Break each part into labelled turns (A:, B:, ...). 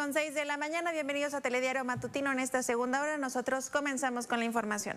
A: con 6 de la mañana. Bienvenidos a Telediario Matutino en esta segunda hora. Nosotros comenzamos con la información.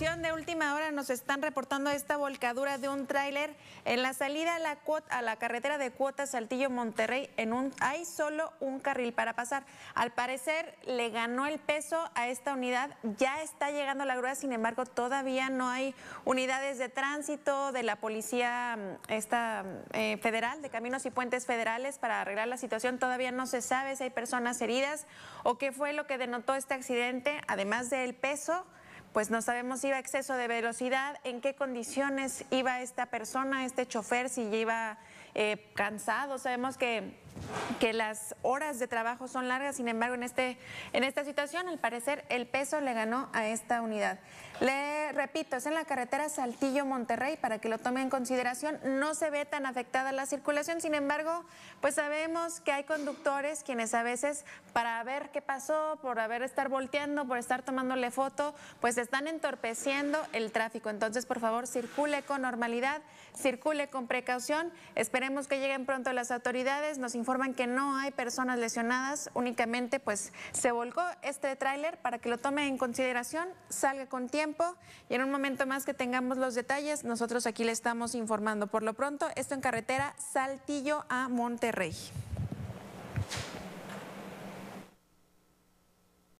A: de última hora nos están reportando esta volcadura de un tráiler en la salida a la, a la carretera de Cuotas Saltillo Monterrey. En un, hay solo un carril para pasar. Al parecer le ganó el peso a esta unidad. Ya está llegando la grúa, sin embargo todavía no hay unidades de tránsito de la policía mm, esta, mm, eh, federal, de caminos y puentes federales para arreglar la situación. Todavía no se sabe si hay personas heridas o qué fue lo que denotó este accidente, además del peso pues no sabemos si iba exceso de velocidad, en qué condiciones iba esta persona, este chofer, si iba eh, cansado. Sabemos que que las horas de trabajo son largas, sin embargo, en, este, en esta situación, al parecer, el peso le ganó a esta unidad. Le repito, es en la carretera Saltillo-Monterrey, para que lo tome en consideración, no se ve tan afectada la circulación, sin embargo, pues sabemos que hay conductores quienes a veces, para ver qué pasó, por haber estar volteando, por estar tomándole foto, pues están entorpeciendo el tráfico. Entonces, por favor, circule con normalidad, circule con precaución, esperemos que lleguen pronto las autoridades, nos informan que no hay personas lesionadas, únicamente pues se volcó este tráiler para que lo tome en consideración, salga con tiempo y en un momento más que tengamos los detalles, nosotros aquí le estamos informando. Por lo pronto, esto en carretera Saltillo a Monterrey.